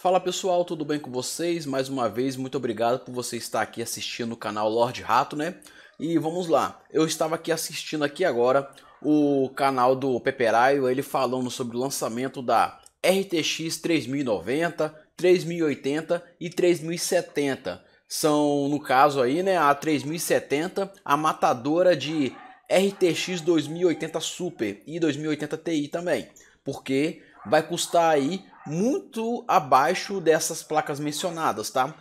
Fala pessoal, tudo bem com vocês? Mais uma vez, muito obrigado por você estar aqui assistindo o canal Lord Rato, né? E vamos lá, eu estava aqui assistindo aqui agora o canal do Peperaio, ele falando sobre o lançamento da RTX 3090, 3080 e 3070. São, no caso aí, né, a 3070, a matadora de RTX 2080 Super e 2080 Ti também, porque vai custar aí muito abaixo dessas placas mencionadas, tá?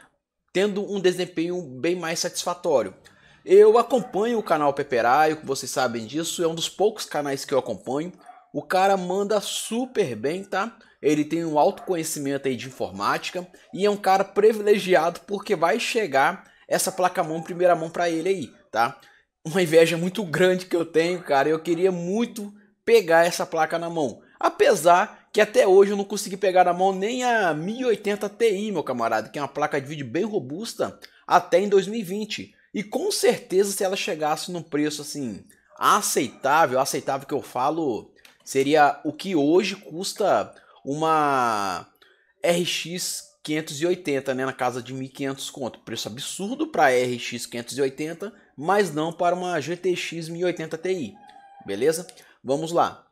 Tendo um desempenho bem mais satisfatório. Eu acompanho o canal Peperaio, vocês sabem disso, é um dos poucos canais que eu acompanho. O cara manda super bem, tá? Ele tem um alto conhecimento aí de informática e é um cara privilegiado porque vai chegar essa placa mão primeira mão para ele aí, tá? Uma inveja muito grande que eu tenho, cara. Eu queria muito pegar essa placa na mão. Apesar que até hoje eu não consegui pegar na mão nem a 1080 Ti, meu camarada, que é uma placa de vídeo bem robusta, até em 2020. E com certeza se ela chegasse num preço assim aceitável, aceitável que eu falo, seria o que hoje custa uma RX 580, né, na casa de 1500 conto. Preço absurdo para RX 580, mas não para uma GTX 1080 Ti. Beleza? Vamos lá.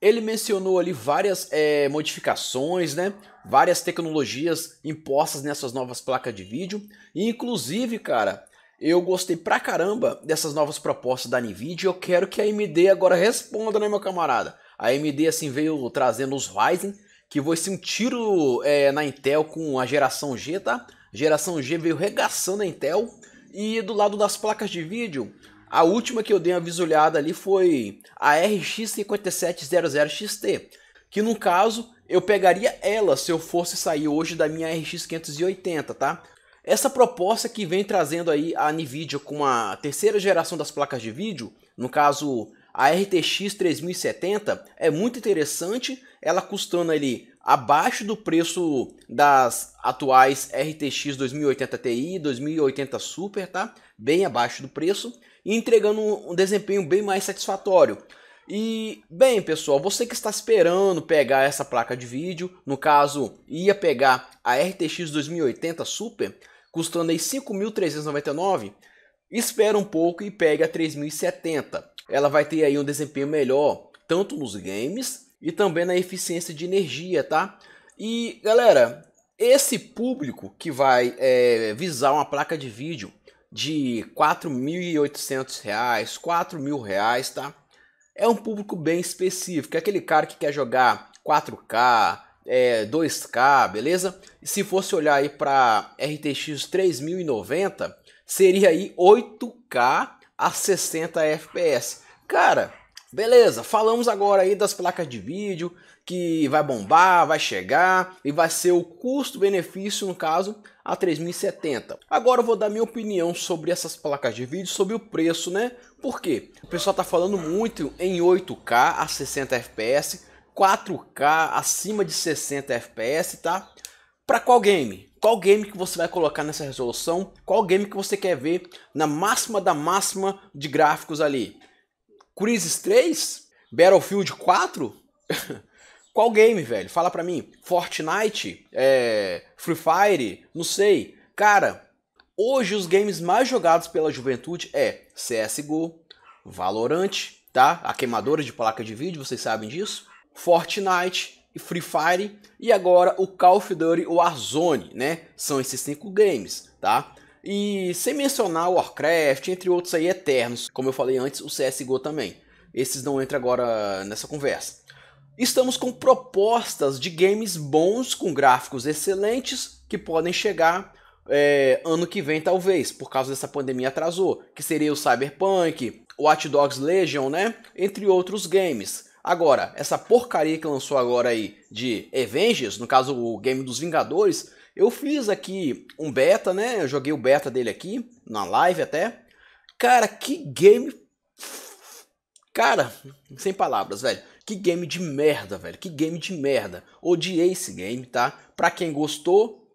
Ele mencionou ali várias é, modificações, né? várias tecnologias impostas nessas novas placas de vídeo. E, inclusive, cara, eu gostei pra caramba dessas novas propostas da Nvidia. Eu quero que a AMD agora responda, né, meu camarada? A AMD assim veio trazendo os Ryzen, que foi ser um tiro é, na Intel com a geração G, tá? Geração G veio regaçando a Intel. E do lado das placas de vídeo, a última que eu dei uma visulhada ali foi a RX5700XT, que no caso eu pegaria ela se eu fosse sair hoje da minha RX 580, tá? Essa proposta que vem trazendo aí a Nvidia com a terceira geração das placas de vídeo, no caso a RTX 3070, é muito interessante, ela custando ali abaixo do preço das atuais RTX 2080 Ti, 2080 Super, tá? Bem abaixo do preço e entregando um desempenho bem mais satisfatório. E bem, pessoal, você que está esperando pegar essa placa de vídeo, no caso, ia pegar a RTX 2080 Super, custando aí 5.399, espera um pouco e pegue a 3070. Ela vai ter aí um desempenho melhor, tanto nos games e também na eficiência de energia, tá? E galera, esse público que vai é, visar uma placa de vídeo de R$ 4.800, R$ 4.000, tá? É um público bem específico, é aquele cara que quer jogar 4K, é, 2K, beleza? E se fosse olhar aí para RTX 3090, seria aí 8K a 60 FPS. Cara, Beleza, falamos agora aí das placas de vídeo que vai bombar, vai chegar e vai ser o custo-benefício, no caso, a 3070. Agora eu vou dar minha opinião sobre essas placas de vídeo, sobre o preço, né? Por quê? O pessoal tá falando muito em 8K a 60 FPS, 4K acima de 60 FPS, tá? Para qual game? Qual game que você vai colocar nessa resolução? Qual game que você quer ver na máxima da máxima de gráficos ali? Crisis 3? Battlefield 4? Qual game, velho? Fala pra mim. Fortnite? É... Free Fire? Não sei. Cara, hoje os games mais jogados pela juventude é CSGO, Valorant, tá? A queimadora de placa de vídeo, vocês sabem disso? Fortnite e Free Fire e agora o Call of Duty Warzone, né? São esses cinco games, tá? E sem mencionar Warcraft, entre outros aí eternos, como eu falei antes, o CSGO também. Esses não entram agora nessa conversa. Estamos com propostas de games bons, com gráficos excelentes, que podem chegar é, ano que vem, talvez, por causa dessa pandemia atrasou, que seria o Cyberpunk, o Watch Dogs Legion, né? Entre outros games. Agora, essa porcaria que lançou agora aí de Avengers, no caso o game dos Vingadores, eu fiz aqui um beta, né? Eu joguei o beta dele aqui, na live até. Cara, que game. Cara, sem palavras, velho. Que game de merda, velho. Que game de merda. Odiei esse game, tá? Pra quem gostou,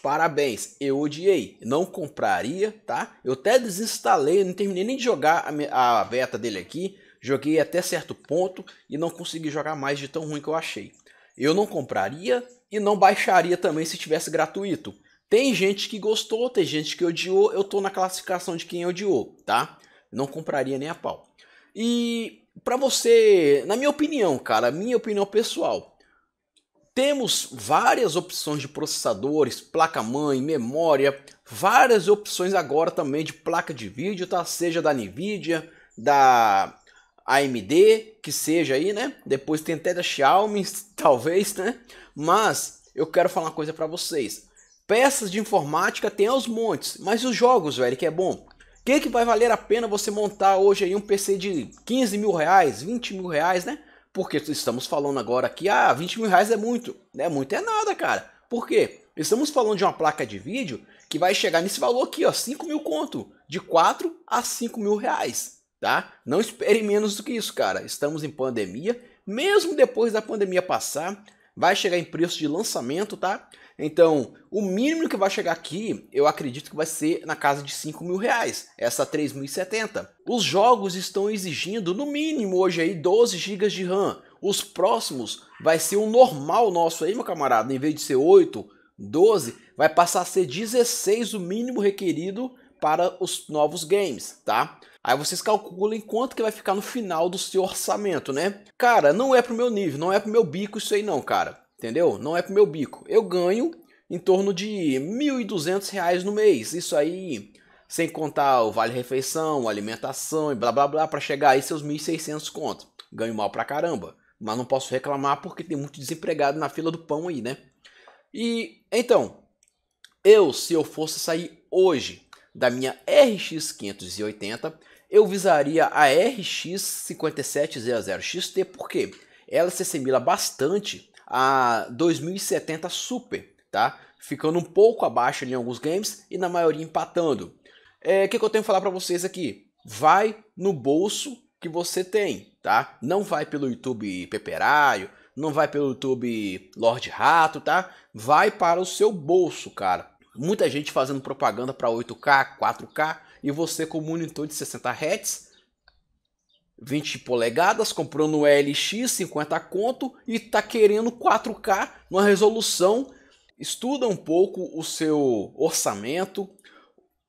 parabéns. Eu odiei. Não compraria, tá? Eu até desinstalei, não terminei nem de jogar a, a beta dele aqui. Joguei até certo ponto e não consegui jogar mais de tão ruim que eu achei. Eu não compraria e não baixaria também se tivesse gratuito. Tem gente que gostou, tem gente que odiou, eu tô na classificação de quem odiou, tá? Não compraria nem a pau. E para você, na minha opinião, cara, minha opinião pessoal, temos várias opções de processadores, placa-mãe, memória, várias opções agora também de placa de vídeo, tá? Seja da Nvidia, da AMD, que seja aí, né? Depois tem até da Xiaomi, talvez, né? Mas eu quero falar uma coisa para vocês. Peças de informática tem aos montes, mas os jogos, velho, que é bom. Que que vai valer a pena você montar hoje aí um PC de 15 mil reais, 20 mil reais, né? Porque estamos falando agora aqui, ah, 20 mil reais é muito, né? Muito é nada, cara. Por quê? Estamos falando de uma placa de vídeo que vai chegar nesse valor aqui, ó, 5 mil conto, de 4 a 5 mil reais tá? Não espere menos do que isso, cara. Estamos em pandemia. Mesmo depois da pandemia passar, vai chegar em preço de lançamento, tá? Então, o mínimo que vai chegar aqui, eu acredito que vai ser na casa de 5 mil reais, essa 3.070. Os jogos estão exigindo, no mínimo hoje aí, 12 GB de RAM. Os próximos vai ser o normal nosso aí, meu camarada, em vez de ser 8, 12, vai passar a ser 16 o mínimo requerido para os novos games, tá? Aí vocês calculem quanto que vai ficar no final do seu orçamento, né? Cara, não é pro meu nível, não é pro meu bico isso aí não, cara. Entendeu? Não é pro meu bico. Eu ganho em torno de R$ 1.200 no mês. Isso aí sem contar o vale refeição, alimentação e blá blá blá para chegar aí seus 1.600 conto. Ganho mal pra caramba, mas não posso reclamar porque tem muito desempregado na fila do pão aí, né? E então, eu se eu fosse sair hoje da minha RX 580, eu visaria a RX 5700 XT, porque ela se assemelha bastante a 2070 Super, tá? Ficando um pouco abaixo em alguns games e na maioria empatando. É, o é, que, que eu tenho que falar para vocês aqui? Vai no bolso que você tem, tá? Não vai pelo YouTube Peperaio, não vai pelo YouTube Lord Rato, tá? Vai para o seu bolso, cara. Muita gente fazendo propaganda para 8K, 4K e você com monitor de 60 Hz, 20 polegadas, comprando o LX 50 conto e tá querendo 4K numa resolução. Estuda um pouco o seu orçamento,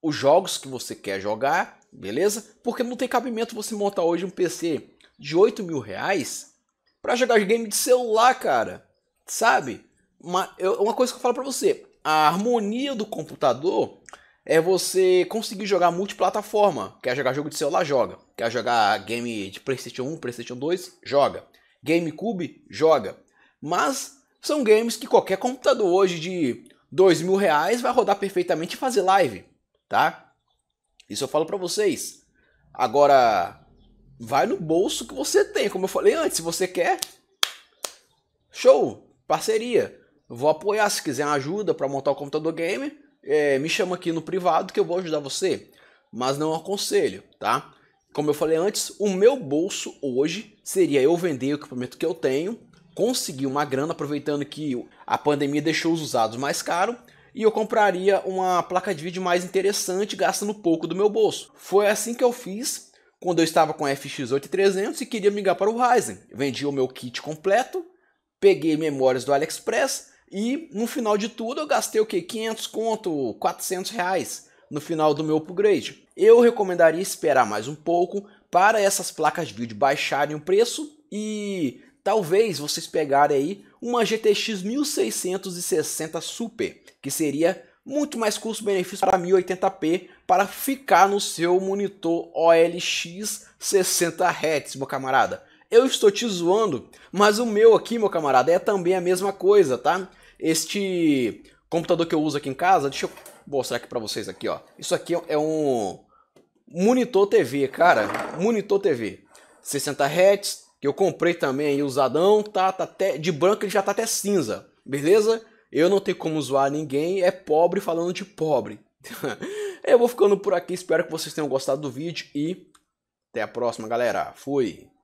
os jogos que você quer jogar, beleza? Porque não tem cabimento você montar hoje um PC de 8 mil reais para jogar game de celular, cara. Sabe? Uma, eu, uma coisa que eu falo pra você, a harmonia do computador é você conseguir jogar multiplataforma. Quer jogar jogo de celular? Joga. Quer jogar game de PlayStation 1, PlayStation 2? Joga. GameCube? Joga. Mas são games que qualquer computador hoje de dois mil reais vai rodar perfeitamente e fazer live, tá? Isso eu falo para vocês. Agora, vai no bolso que você tem. Como eu falei antes, se você quer, show, parceria vou apoiar se quiser ajuda para montar o computador game. é, me chama aqui no privado que eu vou ajudar você, mas não aconselho, tá? Como eu falei antes, o meu bolso hoje seria eu vender o equipamento que eu tenho, conseguir uma grana aproveitando que a pandemia deixou os usados mais caros e eu compraria uma placa de vídeo mais interessante gastando pouco do meu bolso. Foi assim que eu fiz quando eu estava com a FX 8300 e queria migrar para o Ryzen. Vendi o meu kit completo, peguei memórias do AliExpress, e no final de tudo eu gastei o que? 500 conto, 400 reais no final do meu upgrade. Eu recomendaria esperar mais um pouco para essas placas de vídeo baixarem o preço e talvez vocês pegarem aí uma GTX 1660 Super, que seria muito mais custo-benefício para 1080p para ficar no seu monitor OLX 60 Hz, meu camarada eu estou te zoando, mas o meu aqui, meu camarada, é também a mesma coisa, tá? Este computador que eu uso aqui em casa, deixa eu mostrar aqui para vocês aqui, ó. Isso aqui é um monitor TV, cara, monitor TV. 60 Hz, que eu comprei também aí usadão, tá, tá até de branco ele já tá até cinza, beleza? Eu não tenho como zoar ninguém, é pobre falando de pobre. eu vou ficando por aqui, espero que vocês tenham gostado do vídeo e até a próxima, galera. Fui.